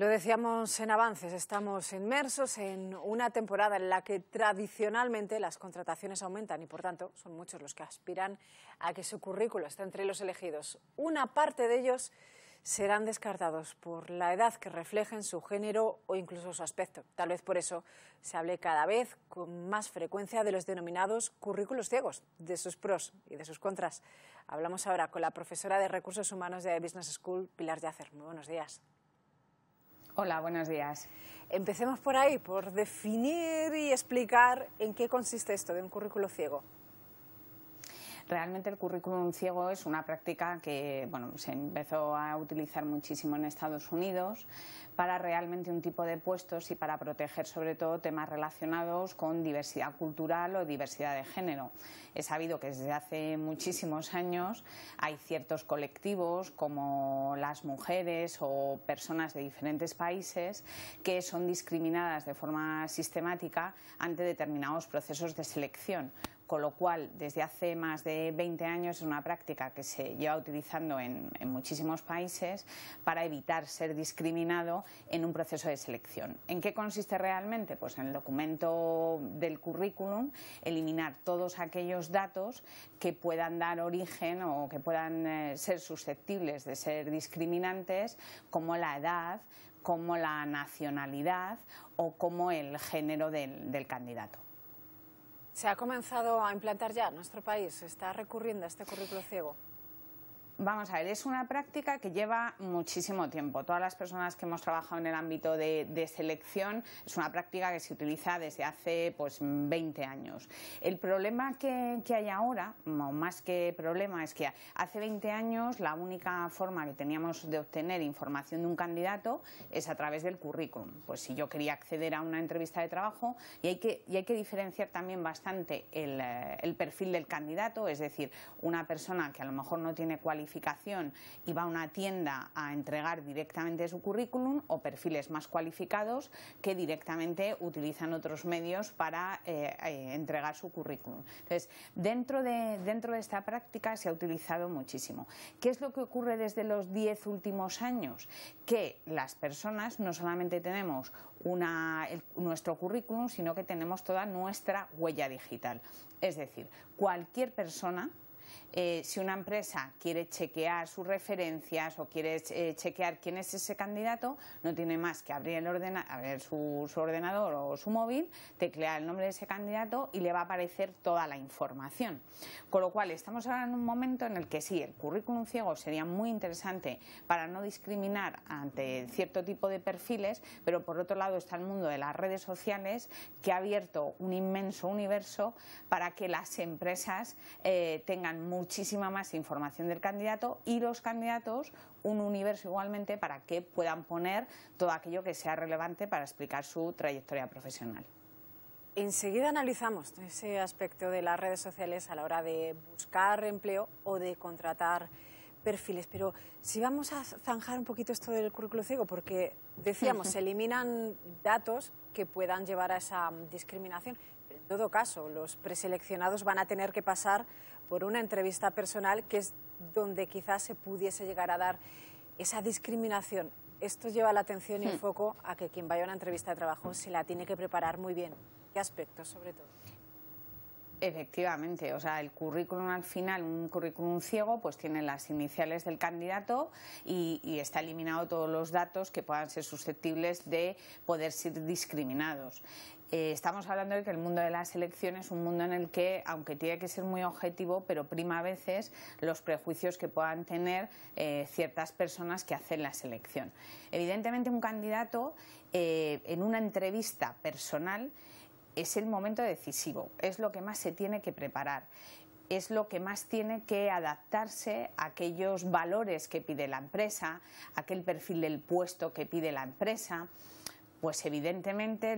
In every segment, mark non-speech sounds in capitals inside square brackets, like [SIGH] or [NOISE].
Lo decíamos en avances, estamos inmersos en una temporada en la que tradicionalmente las contrataciones aumentan y por tanto son muchos los que aspiran a que su currículo esté entre los elegidos. Una parte de ellos serán descartados por la edad que reflejen su género o incluso su aspecto. Tal vez por eso se hable cada vez con más frecuencia de los denominados currículos ciegos, de sus pros y de sus contras. Hablamos ahora con la profesora de Recursos Humanos de Business School, Pilar Yacer. Muy buenos días. Hola, buenos días. Empecemos por ahí, por definir y explicar en qué consiste esto de un currículo ciego. Realmente el currículum ciego es una práctica que se empezó a utilizar muchísimo en Estados Unidos para realmente un tipo de puestos y para proteger sobre todo temas relacionados con diversidad cultural o diversidad de género. He sabido que desde hace muchísimos años hay ciertos colectivos como las mujeres o personas de diferentes países que son discriminadas de forma sistemática ante determinados procesos de selección con lo cual desde hace más de 20 años es una práctica que se lleva utilizando en, muchísimos países para evitar ser discriminado en un proceso de selección. ¿En qué consiste realmente? Pues en el documento del currículum eliminar todos aquellos datos que puedan dar origen o que puedan eh, ser susceptibles de ser discriminantes, como la edad, como la nacionalidad o como el género del candidato. ¿Se ha comenzado a implantar ya en nuestro país? está recurriendo a este currículo ciego? Vamos a ver, es una práctica que lleva muchísimo tiempo. Todas las personas que hemos trabajado en el ámbito de, selección es una práctica que se utiliza desde hace pues, 20 años. El problema que, hay ahora, más que problema, es que hace 20 años la única forma que teníamos de obtener información de un candidato es a través del currículum. Pues si yo quería acceder a una entrevista de trabajo, y hay que, y hay que diferenciar también bastante el, eh, perfil del candidato, es decir, una persona que a lo mejor no tiene cualificaciones, y va a una tienda a entregar directamente su currículum o perfiles más cualificados que directamente utilizan otros medios para eh, eh, entregar su currículum. Entonces, dentro de, esta práctica se ha utilizado muchísimo. ¿Qué es lo que ocurre desde los diez últimos años? Que las personas no solamente tenemos nuestro currículum, sino que tenemos toda nuestra huella digital. Es decir, cualquier persona eh, si una empresa quiere chequear sus referencias o quiere eh, chequear quién es ese candidato, no tiene más que abrir, el su, ordenador o su móvil, teclear el nombre de ese candidato y le va a aparecer toda la información. Con lo cual, estamos ahora en un momento en el que sí, el currículum ciego sería muy interesante para no discriminar ante cierto tipo de perfiles, pero por otro lado está el mundo de las redes sociales que ha abierto un inmenso universo para que las empresas eh, tengan muchísima más información del candidato y los candidatos un universo igualmente para que puedan poner todo aquello que sea relevante para explicar su trayectoria profesional. Enseguida analizamos ese aspecto de las redes sociales a la hora de buscar empleo o de contratar perfiles, pero si vamos a zanjar un poquito esto del currículo ciego, porque decíamos, [LAUGHS] se eliminan datos que puedan llevar a esa discriminación, en todo caso, los preseleccionados van a tener que pasar por una entrevista personal que es donde quizás se pudiese llegar a dar esa discriminación. Esto lleva la atención y el hmm. foco a que quien vaya a una entrevista de trabajo se la tiene que preparar muy bien. ¿Qué aspectos, sobre todo? Efectivamente, o sea, el currículum al final, un currículum ciego, pues tiene las iniciales del candidato y, y, está eliminado todos los datos que puedan ser susceptibles de poder ser discriminados. Eh, estamos hablando de que el mundo de la selección es un mundo en el que, aunque tiene que ser muy objetivo, pero prima a veces los prejuicios que puedan tener eh, ciertas personas que hacen la selección. Evidentemente, un candidato eh, en una entrevista personal es el momento decisivo, es lo que más se tiene que preparar es lo que más tiene que adaptarse a aquellos valores que pide la empresa, a aquel perfil del puesto que pide la empresa, pues evidentemente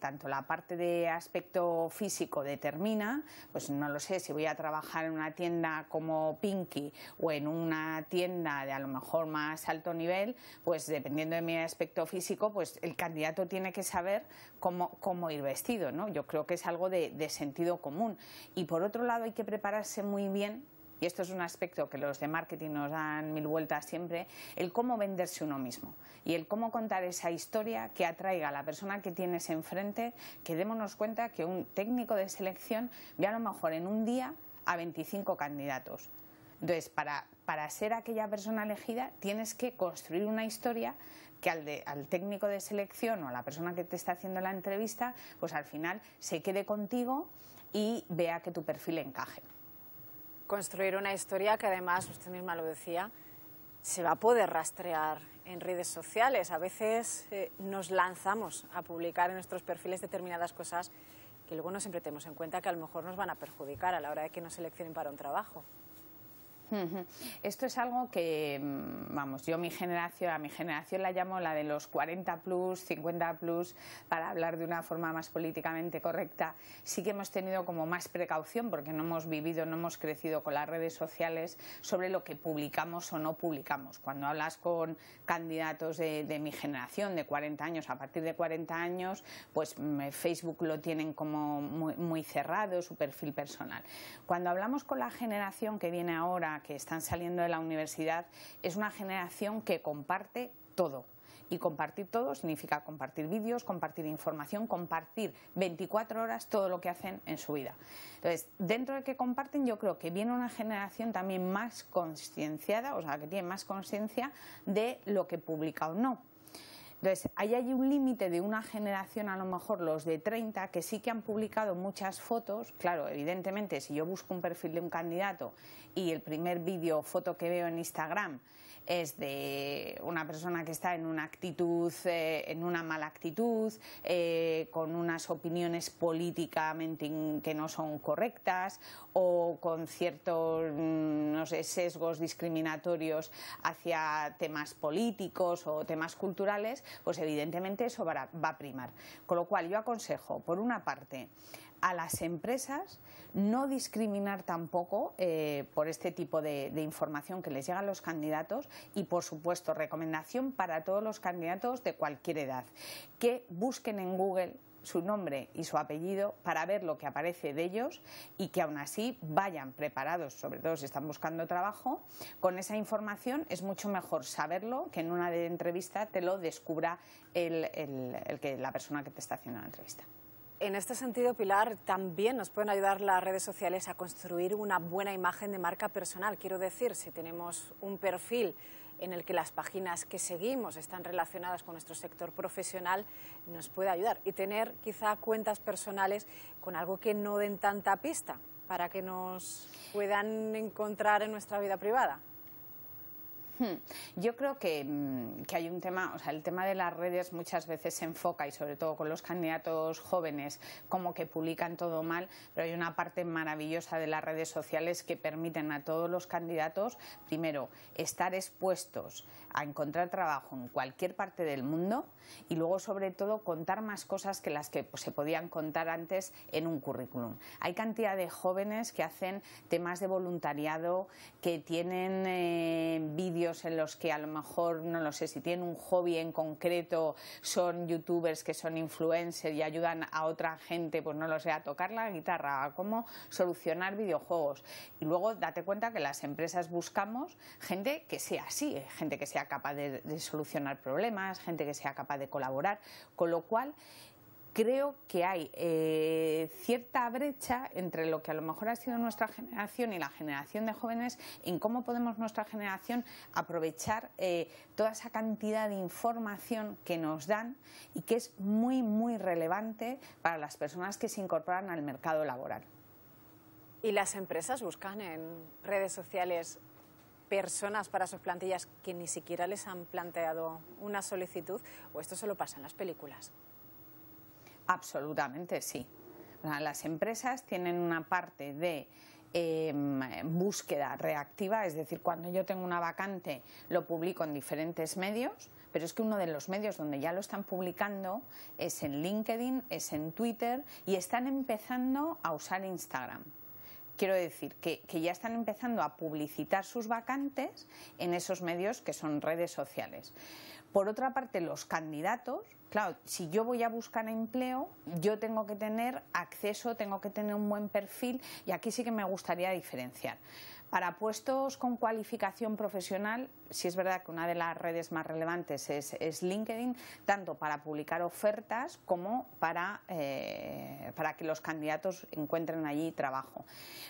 tanto la parte de aspecto físico determina, pues no lo sé, si voy a trabajar en una tienda como Pinky o en una tienda de a lo mejor más alto nivel, pues dependiendo de mi aspecto físico, pues el candidato tiene que saber cómo, cómo ir vestido, ¿no? Yo creo que es algo de sentido común. Y por otro lado hay que prepararse muy bien y esto es un aspecto que los de marketing nos dan mil vueltas siempre, el cómo venderse uno mismo y el cómo contar esa historia que atraiga a la persona que tienes enfrente, que démonos cuenta que un técnico de selección ve a lo mejor en un día a 25 candidatos. Entonces, para, ser aquella persona elegida, tienes que construir una historia que al, al, técnico de selección o a la persona que te está haciendo la entrevista, pues al final se quede contigo y vea que tu perfil encaje construir una historia que además, usted misma lo decía, se va a poder rastrear en redes sociales. A veces eh, nos lanzamos a publicar en nuestros perfiles determinadas cosas que luego no siempre tenemos en cuenta que a lo mejor nos van a perjudicar a la hora de que nos seleccionen para un trabajo. Esto es algo que, mm, vamos, yo mi generación, a mi generación la llamo la de los 40 plus, 50 plus, para hablar de una forma más políticamente correcta. Sí que hemos tenido como más precaución porque no hemos vivido, no hemos crecido con las redes sociales sobre lo que publicamos o no publicamos. Cuando hablas con candidatos de, mi generación, de 40 años, a partir de 40 años, pues mm, eh, Facebook lo tienen como muy cerrado, su perfil personal. Cuando hablamos con la generación que viene ahora, que están saliendo de la universidad es una generación que comparte todo. Y compartir todo significa compartir vídeos, compartir información, compartir 24 horas todo lo que hacen en su vida. Entonces, dentro de que comparten, yo creo que viene una generación también más concienciada, o sea, que tiene más conciencia de lo que publica o no. Entonces, hay un límite de una generación, a lo mejor los de 30, que sí que han publicado muchas fotos. Claro, evidentemente, si yo busco un perfil de un candidato y el primer vídeo o foto que veo en Instagram es de una persona que está en una actitud, eh, en una mala actitud, eh, con unas opiniones políticamente que no son correctas o con ciertos mm, sesgos discriminatorios hacia temas políticos o temas culturales, pues evidentemente eso va a primar. Con lo cual yo aconsejo, por una parte, a las empresas no discriminar tampoco eh, por este tipo de, información que les llegan los candidatos y, por supuesto, recomendación para todos los candidatos de cualquier edad, que busquen en Google su nombre y su apellido para ver lo que aparece de ellos y que aún así vayan preparados, sobre todo si están buscando trabajo, con esa información es mucho mejor saberlo que en una entrevista te lo descubra la persona que te está haciendo la entrevista. En este sentido, Pilar, también nos pueden ayudar las redes sociales a construir una buena imagen de marca personal. Quiero decir, si tenemos un perfil en el que las páginas que seguimos están relacionadas con nuestro sector profesional nos puede ayudar y tener quizá cuentas personales con algo que no den tanta pista para que nos puedan encontrar en nuestra vida privada. Hmm. Yo creo mm, que, hay un tema, o sea, el tema de las redes muchas veces se enfoca, y sobre todo con los candidatos jóvenes, como que publican todo mal, pero hay una parte maravillosa de las redes sociales que permiten a todos los candidatos, primero, estar expuestos a encontrar trabajo en cualquier parte del mundo y luego, sobre todo, contar más cosas que las que pues, se podían contar antes en un currículum. Hay cantidad de jóvenes que hacen temas de voluntariado, que tienen eh, vídeos en los que a lo mejor, no lo sé, si tienen un hobby en concreto, son youtubers que son influencers y ayudan a otra gente, pues no lo sé, a tocar la guitarra, a cómo solucionar videojuegos. Y luego date cuenta que las empresas buscamos gente que sea así, eh, gente que sea capaz de, de solucionar problemas, gente que sea capaz de colaborar, con lo cual creo que hay eh, cierta brecha entre lo que a lo mejor ha sido nuestra generación y la generación de jóvenes en cómo podemos nuestra generación aprovechar eh, toda esa cantidad de información que nos dan y que es muy, muy relevante para las personas que se incorporan al mercado laboral. ¿Y las empresas buscan en redes sociales personas para sus plantillas que ni siquiera les han planteado una solicitud o esto solo pasa en las películas? Absolutamente sí. Las empresas tienen una parte de em, búsqueda reactiva, es decir, cuando yo tengo una vacante lo publico en diferentes medios, pero es que uno de los medios donde ya lo están publicando es en LinkedIn, es en Twitter y están empezando a usar Instagram. Quiero decir que, que ya están empezando a publicitar sus vacantes en esos medios que son redes sociales. Por otra parte, los candidatos, claro, si yo voy a buscar empleo, yo tengo que tener acceso, tengo que tener un buen perfil y aquí sí que me gustaría diferenciar. Para puestos con cualificación profesional, si es verdad que una de las redes más relevantes es, LinkedIn, tanto para publicar ofertas como para, eh, para que los candidatos encuentren allí trabajo.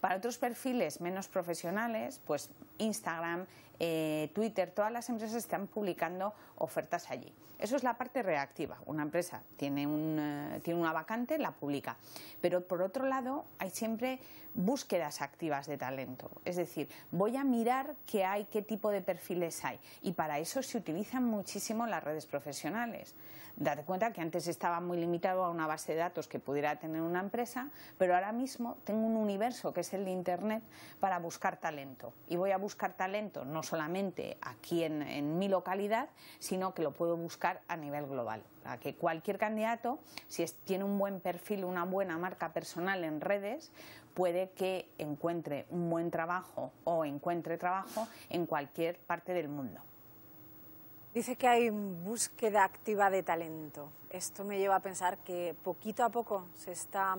Para otros perfiles menos profesionales, pues Instagram, eh, Twitter, todas las empresas están publicando ofertas allí. Eso es la parte reactiva. Una empresa tiene, un, eh, tiene una vacante, la publica. Pero por otro lado, hay siempre búsquedas activas de talento. Es decir, voy a mirar qué hay, qué tipo de perfiles hay. Y para eso se utilizan muchísimo las redes profesionales. Date cuenta que antes estaba muy limitado a una base de datos que pudiera tener una empresa, pero ahora mismo tengo un universo que es el de Internet para buscar talento. Y voy a buscar talento no solamente aquí en, mi localidad, sino que lo puedo buscar a nivel global. A que cualquier candidato, si tiene un buen perfil, una buena marca personal en redes, puede que encuentre un buen trabajo o encuentre trabajo en cualquier parte del mundo. Dice que hay búsqueda activa de talento. Esto me lleva a pensar que poquito a poco se está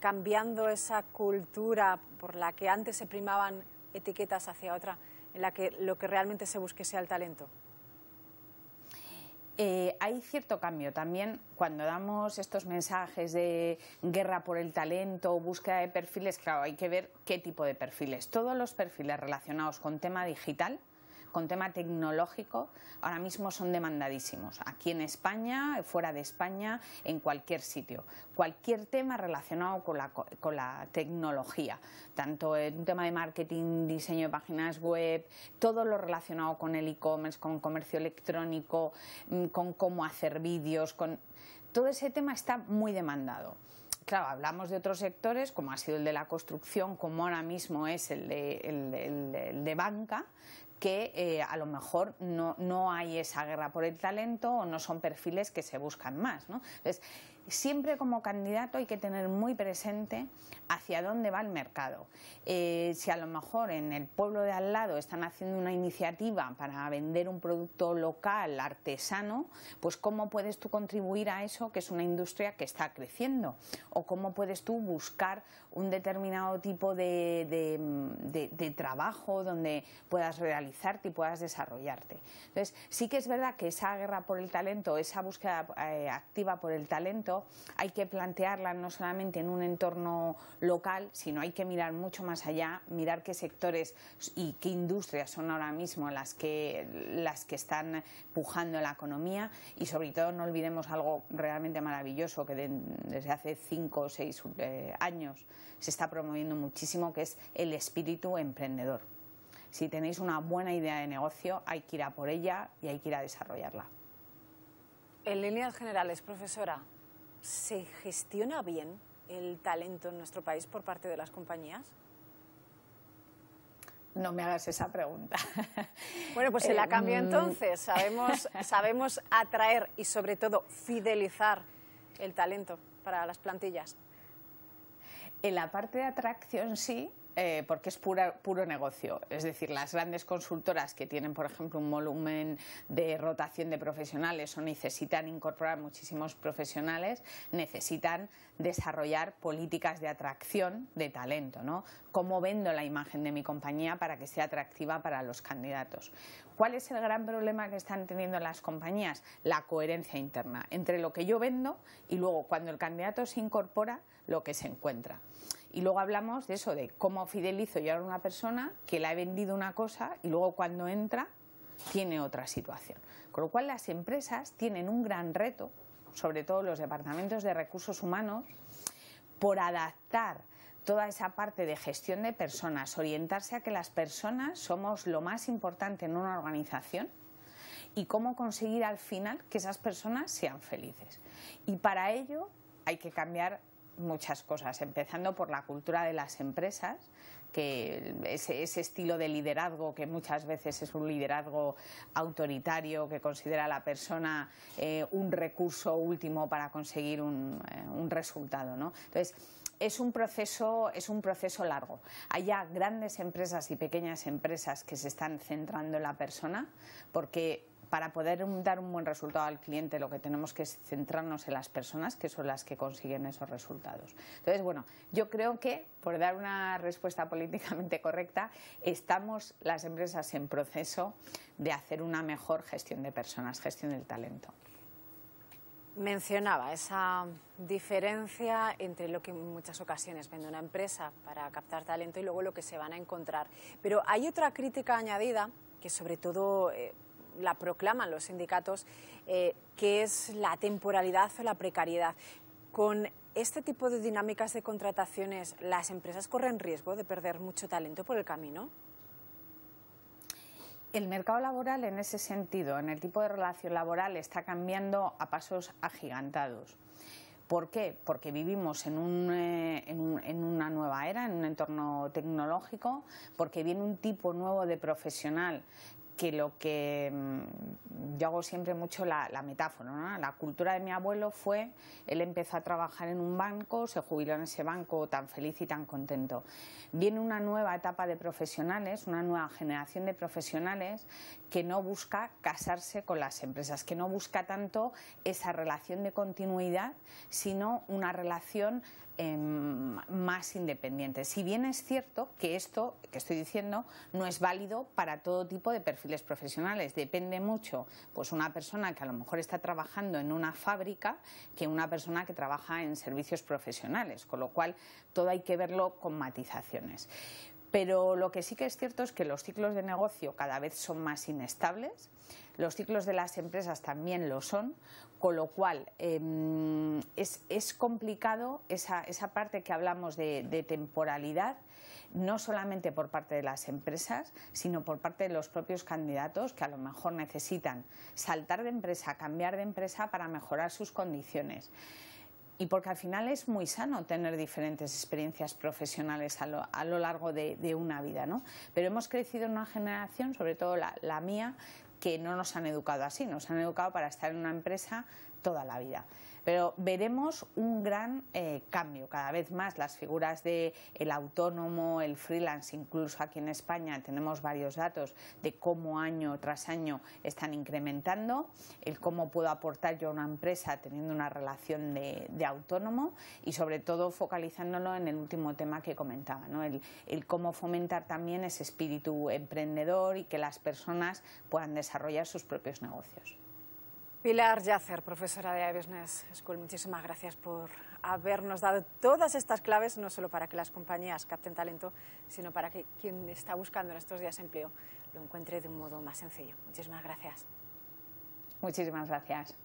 cambiando esa cultura por la que antes se primaban etiquetas hacia otra, en la que lo que realmente se busque sea el talento. Eh, hay cierto cambio también cuando damos estos mensajes de guerra por el talento, búsqueda de perfiles, claro, hay que ver qué tipo de perfiles. Todos los perfiles relacionados con tema digital con tema tecnológico ahora mismo son demandadísimos, aquí en España, fuera de España, en cualquier sitio. Cualquier tema relacionado con la, tecnología, tanto en un tema de marketing, diseño de páginas web, todo lo relacionado con el e-commerce, con comercio electrónico, mm, con cómo hacer vídeos, con... Todo ese tema está muy demandado claro, hablamos de otros sectores, como ha sido el de la construcción, como ahora mismo es el el de banca, que eh, a lo mejor no, no hay esa guerra por el talento o no son perfiles que se buscan más. ¿no? siempre como candidato hay que tener muy presente hacia dónde va el mercado. Eh, si a lo mejor en el pueblo de al lado están haciendo una iniciativa para vender un producto local, artesano, pues cómo puedes tú contribuir a eso, que es una industria que está creciendo, o cómo puedes tú buscar un determinado tipo de, trabajo donde puedas realizarte y puedas desarrollarte. Entonces, sí que es verdad que esa guerra por el talento, esa búsqueda eh, activa por el talento, hay que plantearla no solamente en un entorno local, sino hay que mirar mucho más allá, mirar qué sectores y qué industrias son ahora mismo las que, las que están pujando la economía y sobre todo no olvidemos algo realmente maravilloso que desde hace cinco o seis eh, años se está promoviendo muchísimo, que es el espíritu emprendedor. Si tenéis una buena idea de negocio, hay que ir a por ella y hay que ir a desarrollarla. En líneas generales, profesora, ¿Se gestiona bien el talento en nuestro país por parte de las compañías? No me hagas esa pregunta. [LAUGHS] Bueno, pues se eh, la cambio mm. entonces. Sabemos, [LAUGHS] sabemos atraer y sobre todo fidelizar el talento para las plantillas. En la parte de atracción sí, eh, porque es puro negocio. Es decir, las grandes consultoras que tienen, por ejemplo, un volumen de rotación de profesionales o necesitan incorporar muchísimos profesionales, necesitan desarrollar políticas de atracción de talento. ¿no? ¿Cómo vendo la imagen de mi compañía para que sea atractiva para los candidatos? ¿Cuál es el gran problema que están teniendo las compañías? La coherencia interna entre lo que yo vendo y luego cuando el candidato se incorpora, lo que se encuentra. Y luego hablamos de eso, de cómo fidelizo yo a una persona que la he vendido una cosa y luego cuando entra tiene otra situación. Con lo cual las empresas tienen un gran reto, sobre todo los departamentos de recursos humanos, por adaptar toda esa parte de gestión de personas, orientarse a que las personas somos lo más importante en una organización y cómo conseguir al final que esas personas sean felices. Y para ello hay que cambiar muchas cosas, empezando por la cultura de las empresas, que ese, estilo de liderazgo que muchas veces es un liderazgo autoritario que considera a la persona eh, un recurso último para conseguir eh, un, resultado. ¿no? Entonces, es un, proceso, es un proceso largo. Hay ya grandes empresas y pequeñas empresas que se están centrando en la persona porque para poder dar un buen resultado al cliente, lo que tenemos que es centrarnos en las personas que son las que consiguen esos resultados. Entonces, bueno, yo creo que, por dar una respuesta políticamente correcta, estamos las empresas en proceso de hacer una mejor gestión de personas, gestión del talento mencionaba esa diferencia entre lo que en muchas ocasiones vende una empresa para captar talento y luego lo que se van a encontrar. Pero hay otra crítica añadida que sobre todo eh, la proclaman los sindicatos, eh, que es la temporalidad o la precariedad. Con este tipo de dinámicas de contrataciones, ¿las empresas corren riesgo de perder mucho talento por el camino? El mercado laboral en ese sentido, en el tipo de relación laboral, está cambiando a pasos agigantados. ¿Por qué? Porque vivimos en, eh, una nueva era, en un entorno tecnológico, porque viene un tipo nuevo de profesional que lo que mm, yo hago siempre mucho la, metáfora, la cultura de mi abuelo fue, él empezó a trabajar en un banco, se jubiló en ese banco tan feliz y tan contento. Viene una nueva etapa de profesionales, una nueva generación de profesionales que no busca casarse con las empresas, que no busca tanto esa relación de continuidad, sino una relación em, más independiente. Si bien es cierto que esto que estoy diciendo no es válido para todo tipo de perfiles profesionales, depende mucho, pues una persona que a lo mejor está trabajando en una fábrica que una persona que trabaja en servicios profesionales, con lo cual todo hay que verlo con matizaciones. Pero lo que sí que es cierto es que los ciclos de negocio cada vez son más inestables, los ciclos de las empresas también lo son, con lo cual em, es, complicado esa, parte que hablamos de temporalidad, no solamente por parte de las empresas, sino por parte de los propios candidatos que a lo mejor necesitan saltar de empresa, cambiar de empresa para mejorar sus condiciones y porque al final es muy sano tener diferentes experiencias profesionales a lo, largo de, una vida, ¿no? Pero hemos crecido en una generación, sobre todo la, la mía, que no nos han educado así, nos han educado para estar en una empresa toda la vida. Pero veremos un gran eh, cambio. Cada vez más las figuras del el autónomo, el freelance, incluso aquí en España tenemos varios datos de cómo año tras año están incrementando, el cómo puedo aportar yo a una empresa teniendo una relación de, autónomo y sobre todo focalizándolo en el último tema que comentaba, el cómo fomentar también ese espíritu emprendedor y que las personas puedan desarrollar sus propios negocios. Pilar Yacer, profesora de Business School, muchísimas gracias por habernos dado todas estas claves, no solo para que las compañías capten talento, sino para que quien está buscando en estos días empleo lo encuentre de un modo más sencillo. Muchísimas gracias. Muchísimas gracias.